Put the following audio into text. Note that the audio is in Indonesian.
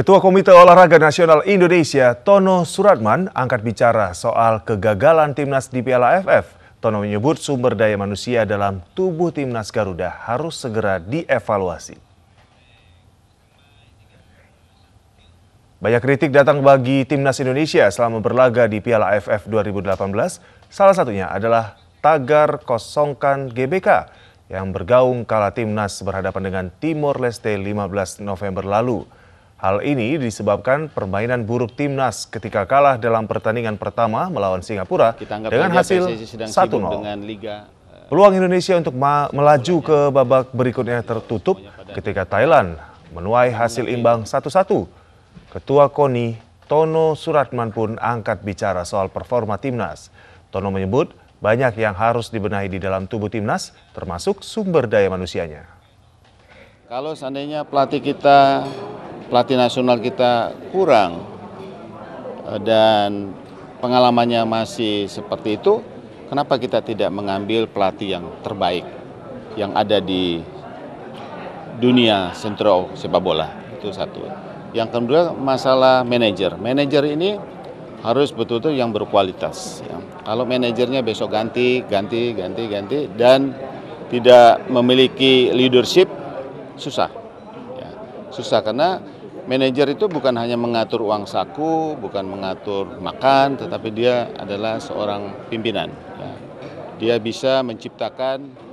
Ketua Komite Olahraga Nasional Indonesia, Tono Suratman, angkat bicara soal kegagalan timnas di Piala AFF. Tono menyebut sumber daya manusia dalam tubuh timnas Garuda harus segera dievaluasi. Banyak kritik datang bagi timnas Indonesia selama berlaga di Piala AFF 2018. Salah satunya adalah tagar kosongkan GBK yang bergaung kala timnas berhadapan dengan Timor Leste 15 November lalu. Hal ini disebabkan permainan buruk timnas ketika kalah dalam pertandingan pertama melawan Singapura dengan hasil 1-0. Eh, Peluang Indonesia untuk melaju ke babak berikutnya tertutup ketika Thailand menuai hasil imbang 1-1. Ketua KONI Tono Suratman pun angkat bicara soal performa timnas. Tono menyebut banyak yang harus dibenahi di dalam tubuh timnas termasuk sumber daya manusianya. Kalau seandainya pelatih kita pelatih nasional kita kurang eh, dan pengalamannya masih seperti itu, kenapa kita tidak mengambil pelatih yang terbaik yang ada di dunia sentro sepak bola? Itu satu. Yang kedua masalah manajer. Manajer ini harus betul-betul yang berkualitas. Ya. Kalau manajernya besok ganti, ganti, ganti, ganti, dan tidak memiliki leadership, susah. Ya. Susah karena Manajer itu bukan hanya mengatur uang saku, bukan mengatur makan, tetapi dia adalah seorang pimpinan. Ya. Dia bisa menciptakan